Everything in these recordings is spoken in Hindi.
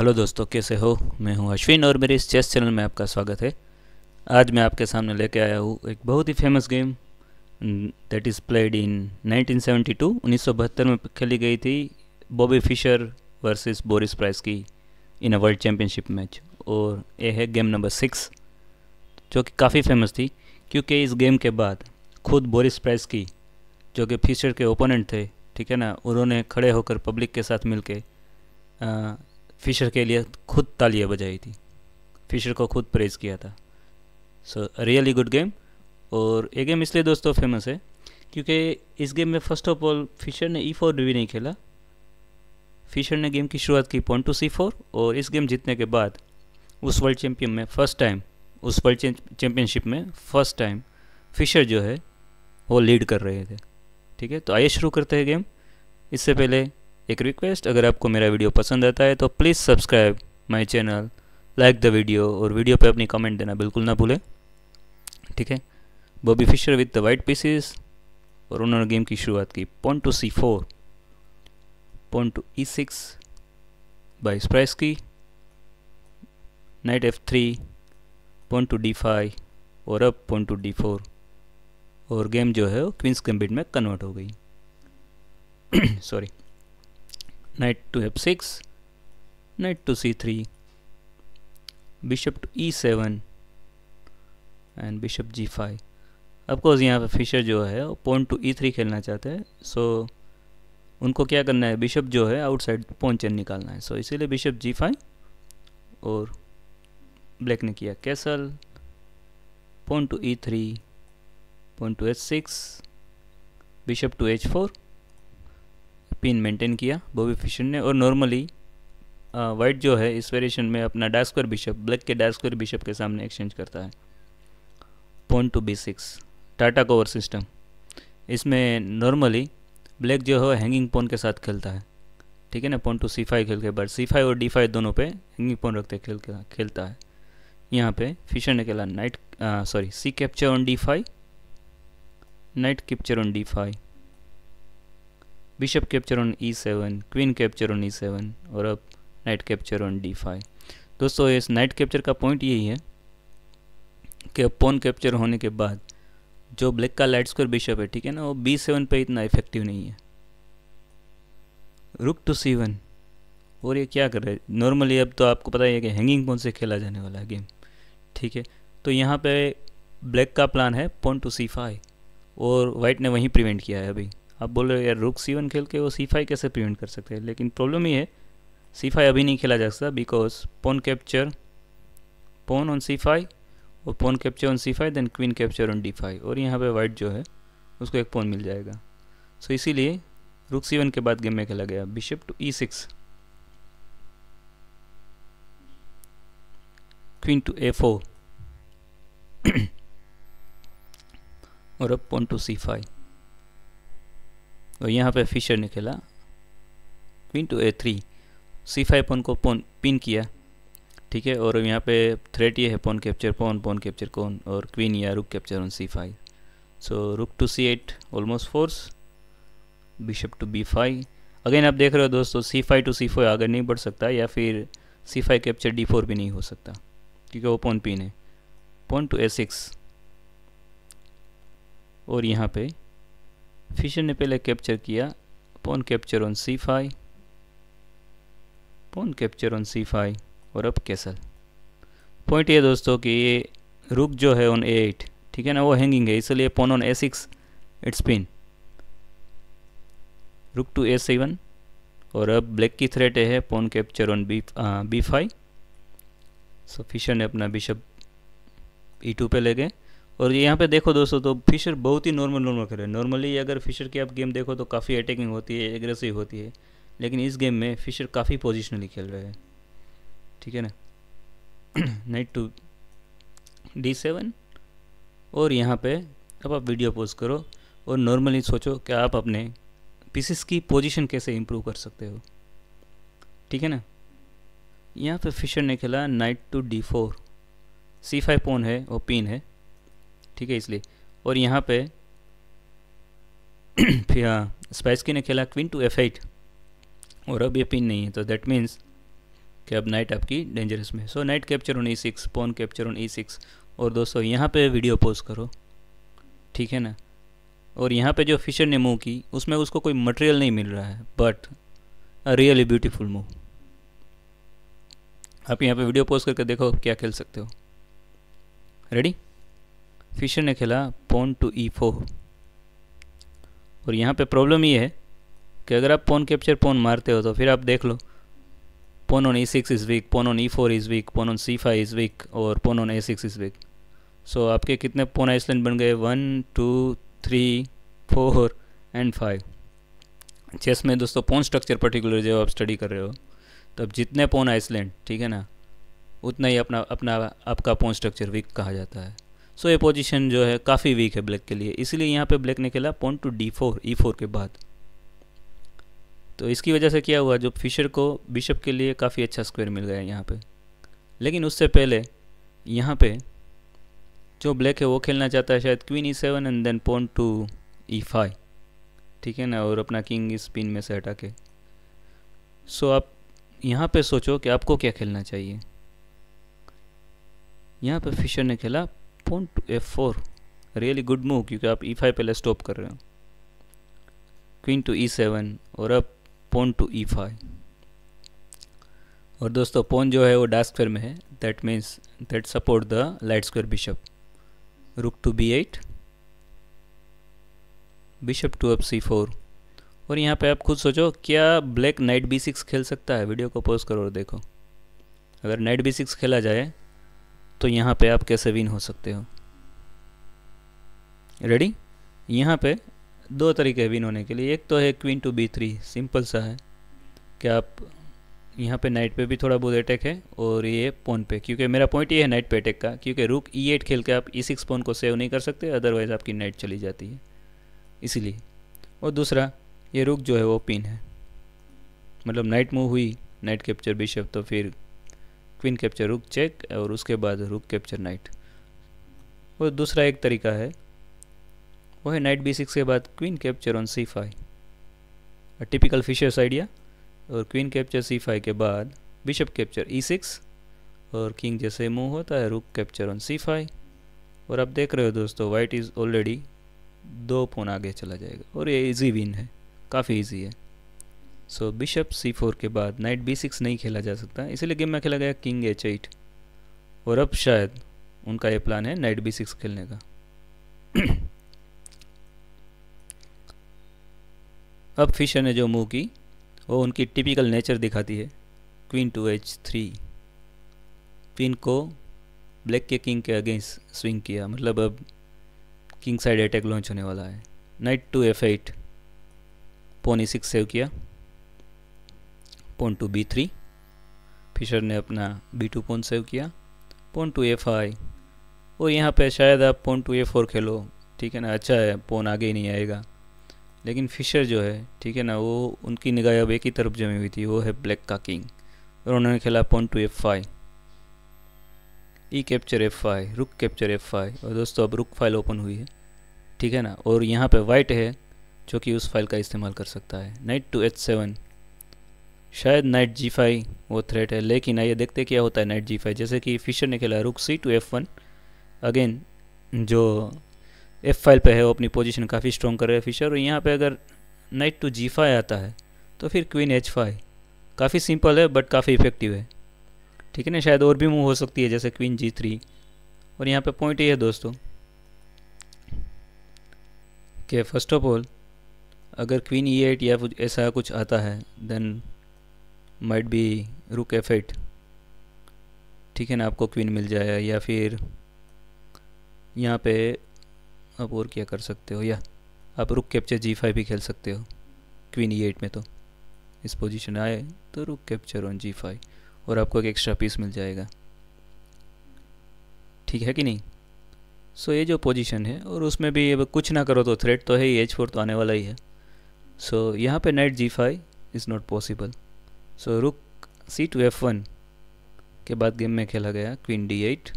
हेलो दोस्तों कैसे हो मैं हूं अश्विन और मेरे इस चेस चैनल में आपका स्वागत है आज मैं आपके सामने लेके आया हूं एक बहुत ही famous game that is played in 1972 1972 में खेली गई थी बॉबी फिशर वर्सेस बोरिस प्राइस की in a world championship match और ये है गेम नंबर सिक्स जो कि काफ़ी फेमस थी क्योंकि इस गेम के बाद खुद बोरिस प्राइस की जो कि फिशर के ओपोनेंट थे ठीक है ना उन्होंने खड़े होकर पब्लिक के साथ मिल फिशर के लिए खुद तालियाँ बजाई थी फिशर को खुद प्रेज़ किया था सो रियली गुड गेम और ये गेम इसलिए दोस्तों फेमस है क्योंकि इस गेम में फर्स्ट ऑफ ऑल फिशर ने ई e फोर भी नहीं खेला फिशर ने गेम की शुरुआत की पॉइंट टू सी फोर और इस गेम जीतने के बाद उस वर्ल्ड चैम्पियन में फर्स्ट टाइम उस वर्ल्ड चैम्पियनशिप में फर्स्ट टाइम फिशर जो है वो लीड कर रहे थे ठीक है तो आइए शुरू करते हैं गेम इससे पहले एक रिक्वेस्ट अगर आपको मेरा वीडियो पसंद आता है तो please subscribe my channel like the video और वीडियो पे अपनी कमेंट देना बिल्कुल ना भूलें ठीक है Bobby Fischer with the white pieces और उन्होंने गेम की शुरुआत की pawn to C four pawn to E six by स्प्राइस की knight F three pawn to D five और अब पॉन टू डी फोर और गेम जो है वो क्वींस गम्बिट में कन्वर्ट हो गई sorry knight to f6 knight to c3 bishop to e7 and bishop G five of course यहाँ पे फिशर जो है पॉइंट टू ई थ्री खेलना चाहते हैं सो so, उनको क्या करना है बिशप जो है आउटसाइड पॉइंट चेन निकालना है सो so, इसीलिए बिशप जी फाइव और ब्लैक ने किया castle point to E three point to H six bishop to H four pin maintain किया बॉबी फिशर ने और नॉर्मली वाइट जो है इस वेरिएशन में अपना डास्कोर बिशप ब्लैक के डास्क्वायर बिशप के सामने एक्सचेंज करता है pawn to B six Tartakower system इसमें नॉर्मली ब्लैक जो है हैंगिंग पोन के साथ खेलता है ठीक है ना पोन टू सी फाइव खेल के बट सी फाइव और डी फाइव दोनों पे हैंगिंग पोन रखते खेल खेलता है यहाँ पे फिशर ने खेला knight sorry C capture on D five knight capture on D five capture on E seven queen capture on E seven और अब knight capture on D five दोस्तों इस नाइट कैप्चर का पॉइंट यही है कि पोन कैप्चर होने के बाद जो ब्लैक का लाइट स्क्वायर बिशप है ठीक है ना वो बी सेवन पर इतना इफेक्टिव नहीं है रुक टू सी वन और ये क्या कर रहे हैं नॉर्मली अब तो आपको पता ही है कि हैंगिंग पोन से खेला जाने वाला गेम ठीक है तो यहाँ पे ब्लैक का प्लान है पोन टू सी फाइव और वाइट ने वहीं प्रिवेंट किया है अभी आप बोल रहे हो यार रुक सी वन खेल के वो सी फाइव कैसे प्रिवेंट कर सकते हैं लेकिन प्रॉब्लम ये है सी फाइव अभी नहीं खेला जा सकता because pawn capture pawn on C five और pawn capture on C five then queen capture on D five और यहाँ पे वाइट जो है उसको एक पोन मिल जाएगा सो so, इसीलिए रुक सी के बाद गेम में खेला गया bishop to E six queen to A four और अब पोन टू सी फाइव और तो यहाँ पे फिशर निकला queen to A three C five pawn को पोन पिन किया ठीक है और यहाँ पे थ्रेट ये है पोन कैप्चर पोन पोन कैप्चर कौन और क्वीन या rook capture on C five so rook to C eight almost force bishop to B five again आप देख रहे हो दोस्तों C five to C four आगे नहीं बढ़ सकता या फिर C five capture D four भी नहीं हो सकता क्योंकि वो पोन पिन है पोन टू ए सिक्स और यहाँ पे फिशर ने पहले कैप्चर किया pawn capture on C five pawn capture on C five और अब कैसल पॉइंट ये दोस्तों कि ये रुक जो है ऑन ए एट ठीक है ना वो हैंगिंग है इसलिए pawn on A six it's pin rook to A seven और अब ब्लैक की थ्रेट है pawn capture on B B five so Fischer ने अपना बिशप ई टू पे ले गए और यहाँ पे देखो दोस्तों तो फिशर बहुत ही नॉर्मल नॉर्मल खेल रहे हैं नॉर्मली अगर फिशर की आप गेम देखो तो काफ़ी अटैकिंग होती है एग्रेसिव होती है लेकिन इस गेम में फिशर काफ़ी पोजिशनली खेल रहे हैं ठीक है ना नाइट टू डी सेवन और यहाँ पे अब आप वीडियो पोज करो और नॉर्मली सोचो कि आप अपने पीसीस की पोजिशन कैसे इम्प्रूव कर सकते हो ठीक है ना यहाँ पे फिशर ने खेला knight to D four C five pawn है और पिन है ठीक है इसलिए और यहाँ पे स्पाइस हाँ, की ने खेला क्वीन टू एफ एट और अब ये पिन नहीं है तो दैट मीन्स कि अब नाइट आपकी डेंजरस में so knight capture on E six pawn capture on E six और दोस्तों यहाँ पे वीडियो पोज करो ठीक है ना और यहाँ पे जो फिशर ने मूव की उसमें उसको कोई मटेरियल नहीं मिल रहा है बट रियली ब्यूटीफुल मूव आप यहाँ पे वीडियो पोज करके देखो क्या खेल सकते हो रेडी फिशर ने खेला पोन टू ई फोर और यहाँ पे प्रॉब्लम ये है कि अगर आप पोन कैप्चर पोन मारते हो तो फिर आप देख लो pawn on E six is weak pawn on E four is weak pawn on C five is weak और pawn on A six is weak so आपके कितने पोन आइसलैंड बन गए one two three four and five chess में दोस्तों पोन स्ट्रक्चर पर्टिकुलर जो आप स्टडी कर रहे हो तो अब जितने पोन आइसलैंड ठीक है ना उतना ही अपना अपना आपका पोन स्ट्रक्चर वीक कहा जाता है सो ये पोजीशन जो है काफ़ी वीक है ब्लैक के लिए इसलिए यहाँ पे ब्लैक ने खेला point to D four E four के बाद तो इसकी वजह से क्या हुआ जो फिशर को बिशप के लिए काफ़ी अच्छा स्क्वायर मिल गया यहाँ पे लेकिन उससे पहले यहाँ पे जो ब्लैक है वो खेलना चाहता है शायद queen E seven and then pawn to E five ठीक है ना और अपना किंग इस पिन में से हटा के सो आप यहाँ पे सोचो कि आपको क्या खेलना चाहिए यहाँ पे फिशर ने खेला pawn to F four really good move क्योंकि आप ई e फाइव पहले स्टॉप कर रहे हो क्वीन टू ई सेवन और अब पोन टू ई फाइव और दोस्तों पोन जो है वो डार्क स्क्वायर में है that means that support the light square bishop rook to B eight bishop to अब सी फोर और यहाँ पे आप खुद सोचो क्या ब्लैक नाइट बी सिक्स खेल सकता है वीडियो को पॉज करो और देखो अगर नाइट बी सिक्स खेला जाए तो यहाँ पे आप कैसे विन हो सकते हो रेडी यहाँ पे दो तरीके विन होने के लिए एक तो है queen to B three simple सा है कि आप यहाँ पे नाइट पे भी थोड़ा बहुत अटैक है और ये पोन पे क्योंकि मेरा पॉइंट ये है नाइट पे अटैक का क्योंकि रुक ई एट खेल के आप ई सिक्स पोन को सेव नहीं कर सकते अदरवाइज़ आपकी नाइट चली जाती है इसीलिए और दूसरा ये रुक जो है वो पिन है मतलब नाइट मूव हुई नाइट कैप्चर बिशप तो फिर क्वीन कैप्चर रुक चेक और उसके बाद रुक कैप्चर नाइट और दूसरा एक तरीका है वो है नाइट बी सिक्स के बाद queen capture on C five typical Fischer's idea और क्वीन कैप्चर सी फाइव के बाद बिशप कैप्चर ई सिक्स और किंग जैसे मूव होता है रुक कैप्चर ऑन सी फाइव और आप देख रहे हो दोस्तों वाइट इज़ ऑलरेडी दो फोन आगे चला जाएगा और ये इजी विन है काफ़ी इजी है सो बिशप सी फोर के बाद नाइट बी सिक्स नहीं खेला जा सकता इसीलिए गेम में खेला गया किंग एच एट और अब शायद उनका ये प्लान है नाइट बी सिक्स खेलने का अब फिशर ने जो मूव की वो उनकी टिपिकल नेचर दिखाती है queen to H three queen को ब्लैक के किंग के अगेंस्ट स्विंग किया मतलब अब किंग साइड अटैक लॉन्च होने वाला है knight to F eight pawn E six save किया pawn to B three Fischer ने अपना बी टू पॉन सेव किया पोन टू ए फाइव और यहाँ पे शायद आप पोन टू ए फोर खेलो ठीक है ना अच्छा है पोन आगे ही नहीं आएगा लेकिन फिशर जो है ठीक है ना वो उनकी निगाह अब एक ही तरफ जमी हुई थी वो है ब्लैक का किंग और उन्होंने खेला pawn to F five E capture F five rook capture F five और दोस्तों अब रुक फाइल ओपन हुई है ठीक है ना और यहाँ पे वाइट है जो कि उस फाइल का इस्तेमाल कर सकता है नाइट टू एच सेवन शायद नाइट जी फाइव वो थ्रेट है लेकिन आइए देखते क्या होता है नाइट जी फाइव जैसे कि फिशर ने खेला rook C to F one again जो एफ फाइल पे है वो अपनी पोजीशन काफ़ी स्ट्रॉन्ग कर रहे हैं फिशर और यहाँ पे अगर नाइट टू जी फाइव आता है तो फिर क्वीन एच फाइव काफ़ी सिंपल है बट काफ़ी इफेक्टिव है ठीक है ना शायद और भी मूव हो सकती है जैसे क्वीन जी थ्री और यहाँ पे पॉइंट ये है दोस्तों कि फर्स्ट ऑफ ऑल अगर क्वीन ई एट या कुछ ऐसा कुछ आता है then might be rook f eight ठीक है ना आपको क्वीन मिल जाए या फिर यहाँ पे आप और क्या कर सकते हो या आप रुक कैप्चर जी फाइव भी खेल सकते हो क्वीन ई एट में तो इस पोजीशन आए तो रुक कैप्चर ऑन जी फाइव और आपको एक एक्स्ट्रा पीस मिल जाएगा ठीक है कि नहीं सो so, ये जो पोजीशन है और उसमें भी अब कुछ ना करो तो थ्रेड तो है ही एच फोर तो आने वाला ही है सो so, यहाँ पे knight ji five is not possible so so, rook C to F one के बाद गेम में खेला गया queen d eight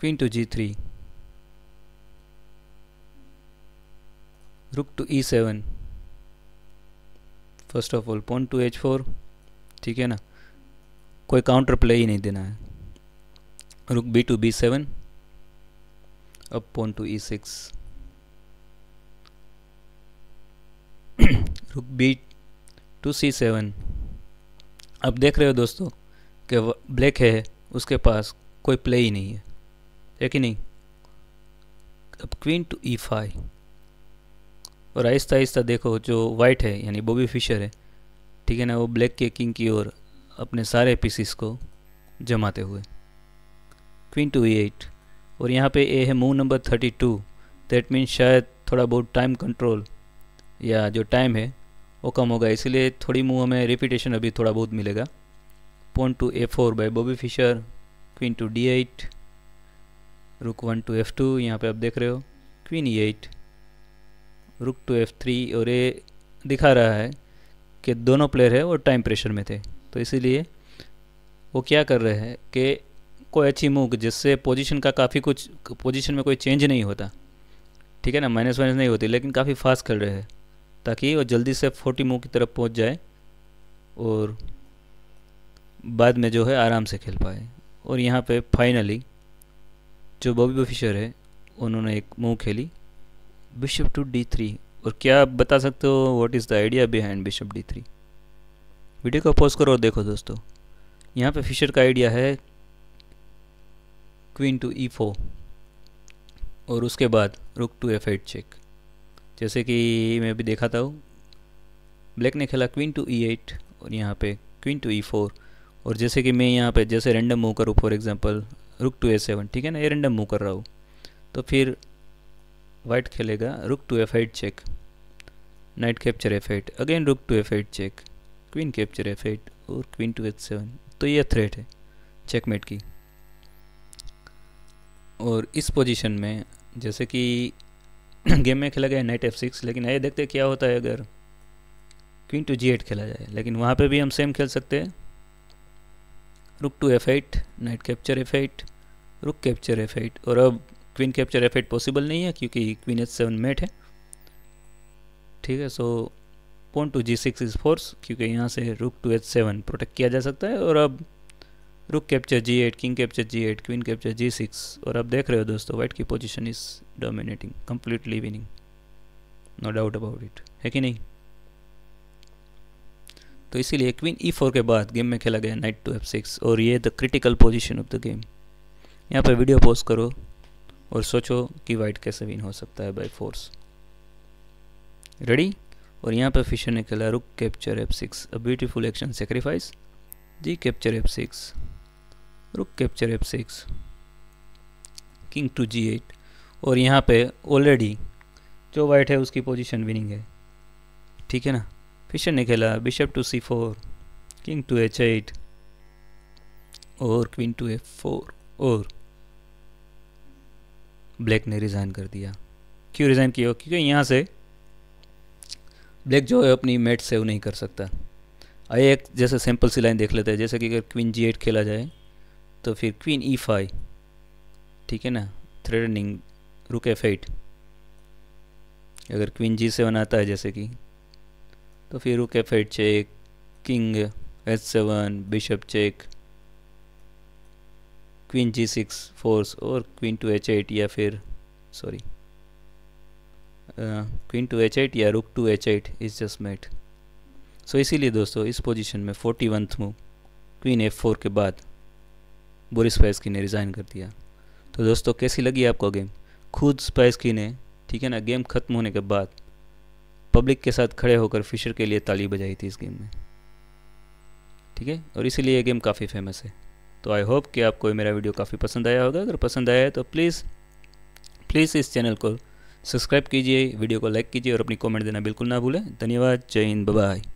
queen to g three rook to e seven first of all pawn to H four ठीक है ना कोई काउंटर प्ले ही नहीं देना है rook b to b seven अब pawn to E six rook b to c seven अब देख रहे हो दोस्तों कि ब्लैक है उसके पास कोई प्ले ही नहीं है है कि नहीं अब क्वीन टू ई फाइव और आहिस्ता आहिस्ता देखो जो वाइट है यानी बॉबी फिशर है ठीक है ना वो ब्लैक के किंग की ओर अपने सारे पीसीस को जमाते हुए क्वीन टू ई एट और यहाँ पे ए है move number thirty two that means शायद थोड़ा बहुत टाइम कंट्रोल या जो टाइम है वो कम होगा इसलिए थोड़ी मूव हमें रिपीटेशन अभी थोड़ा बहुत मिलेगा point two A four by Bobby Fischer queen to d eight rook one to f two यहाँ पर आप देख रहे हो queen e eight rook to f three और ये दिखा रहा है कि दोनों प्लेयर है वो टाइम प्रेशर में थे तो इसीलिए वो क्या कर रहे हैं कि कोई अच्छी मूव जिससे पोजीशन का काफ़ी कुछ पोजीशन में कोई चेंज नहीं होता ठीक है ना माइनस माइनस नहीं होती लेकिन काफ़ी फास्ट खेल रहे हैं ताकि वो जल्दी से फोर्टी मूव की तरफ पहुंच जाए और बाद में जो है आराम से खेल पाए और यहाँ पे फाइनली जो बॉबी फिशर है उन्होंने एक मूव खेली बिशप टू डी थ्री और क्या आप बता सकते हो what is the idea behind bishop d three video को पॉज करो और देखो दोस्तों यहाँ पे फिशर का आइडिया है क्वीन टू ई फोर और उसके बाद रुक टू एफ एट चेक जैसे कि मैं अभी देखा था ब्लैक ने खेला क्वीन टू ई एट और यहाँ पे क्वीन टू ई फोर और जैसे कि मैं यहाँ पे जैसे रैंडम मूव करूँ for example rook to A seven ठीक है ना ये रैंडम मूव कर रहा हूँ तो फिर वाइट खेलेगा rook to F eight check knight capture f eight again rook to F eight check queen capture f eight और क्वीन टू एच सेवन तो ये थ्रेट है चेकमेट की और इस पोजिशन में जैसे कि गेम में खेला गया नाइट एफ सिक्स लेकिन ये देखते क्या होता है अगर क्वीन टू जी एट खेला जाए लेकिन वहाँ पे भी हम सेम खेल सकते हैं rook to F eight knight capture f eight rook capture f eight और अब queen capture f eight possible नहीं है क्योंकि क्वीन एच सेवन मेट है ठीक है so pawn to g six is force क्योंकि यहाँ से रुक टू एच सेवन प्रोटेक्ट किया जा सकता है और अब rook capture g eight king capture g eight queen capture g six और आप देख रहे हो दोस्तों वाइट की position is dominating completely winning no doubt about it है कि नहीं तो इसीलिए क्वीन ई फोर के बाद गेम में खेला गया नाइट टू एफ सिक्स और ये the critical position of the game यहाँ पर वीडियो पोस्ट करो और सोचो कि वाइट कैसे विन हो सकता है बाई फोर्स रेडी और यहाँ पर फिशर ने खेला rook capture f six a beautiful action sacrifice g capture f six rook capture f six king to g eight और यहाँ पे ऑलरेडी जो वाइट है उसकी पोजीशन विनिंग है ठीक है ना फिशर ने खेला bishop to C four king to h eight और क्वीन टू एफ फोर और ब्लैक ने रिज़ाइन कर दिया क्यों रिज़ाइन किया क्योंकि यहाँ से ब्लैक जो है अपनी मेट सेव नहीं कर सकता आइए एक जैसे सिंपल सी लाइन देख लेते हैं जैसे कि अगर क्वीन जी एट खेला जाए तो फिर क्वीन ई फाइव ठीक है ना थ्रेडनिंग रुक एफ एट अगर क्वीन जी सेवन आता है जैसे कि तो फिर rook f eight check king h seven bishop check queen g six force और क्वीन टू एच एट या फिर sorry queen to h eight या rook to h eight is just mate so इसीलिए दोस्तों इस पोजीशन में forty oneth move queen f four के बाद बोरिस स्पाइसकी ने रिज़ाइन कर दिया तो दोस्तों कैसी लगी आपको गेम खुद स्पाइसकी ने ठीक है ना गेम ख़त्म होने के बाद पब्लिक के साथ खड़े होकर फिशर के लिए ताली बजाई थी इस गेम में ठीक है और इसीलिए ये गेम काफ़ी फेमस है तो आई होप कि आपको मेरा वीडियो काफ़ी पसंद आया होगा अगर पसंद आया है तो प्लीज़ प्लीज़ इस चैनल को सब्सक्राइब कीजिए वीडियो को लाइक कीजिए और अपनी कमेंट देना बिल्कुल ना भूलें धन्यवाद जय हिंद बाय